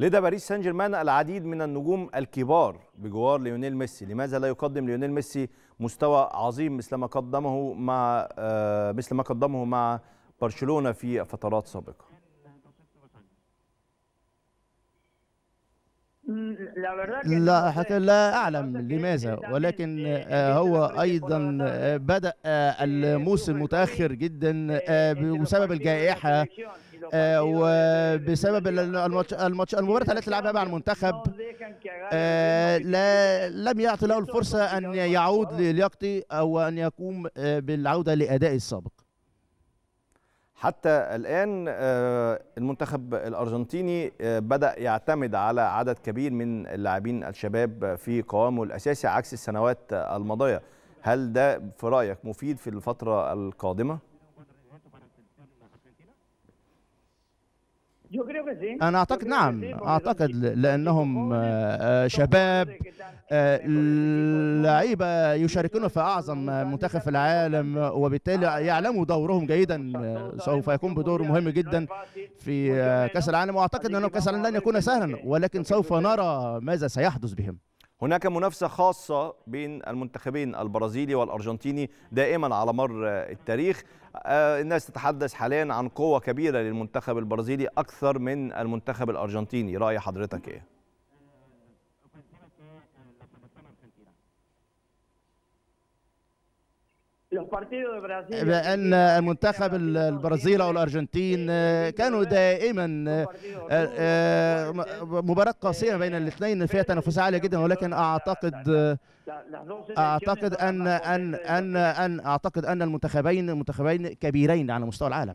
لدى باريس سان جيرمان العديد من النجوم الكبار بجوار ليونيل ميسي لماذا لا يقدم ليونيل ميسي مستوى عظيم مثل ما قدمه مع آه، مثل ما قدمه مع برشلونة في فترات سابقة لا حتى لا, أعلم لماذا ولكن آه، آه، هو أيضا آه، بدأ الموسم متأخر جدا بسبب الجائحة وبسبب الماتش الماتش المباراه التي لعبها مع المنتخب لا لم يعطي له الفرصه ان يعود للياقته او ان يقوم بالعوده لادائه السابق حتى الآن آه، المنتخب الأرجنتيني آه، بدأ يعتمد على عدد كبير من اللاعبين الشباب في قوامه الأساسي عكس السنوات الماضية هل ده في رأيك مفيد في الفترة القادمة؟ أنا أعتقد نعم أعتقد لأنهم آه، شباب آه، لعيبة يشاركون في أعظم منتخب في العالم وبالتالي ah, يعلموا دورهم جيدا آه، سوف يكون بدور مهم جدا في كأس العالم وأعتقد أن كأس العالم لن يكون سهلا ولكن سوف نرى ماذا سيحدث بهم هناك منافسة خاصة بين المنتخبين البرازيلي والأرجنتيني دائما على مر التاريخ آه، الناس تتحدث حاليا عن قوة كبيرة للمنتخب البرازيلي أكثر من المنتخب الأرجنتيني رأي حضرتك إيه؟ المنتخب البرازيل او الارجنتين كانوا دائما مباراه قاسيه بين الاثنين فيها تنافس عاليه جدا ولكن اعتقد اعتقد ان ان ان اعتقد ان المنتخبين منتخبين كبيرين على مستوى العالم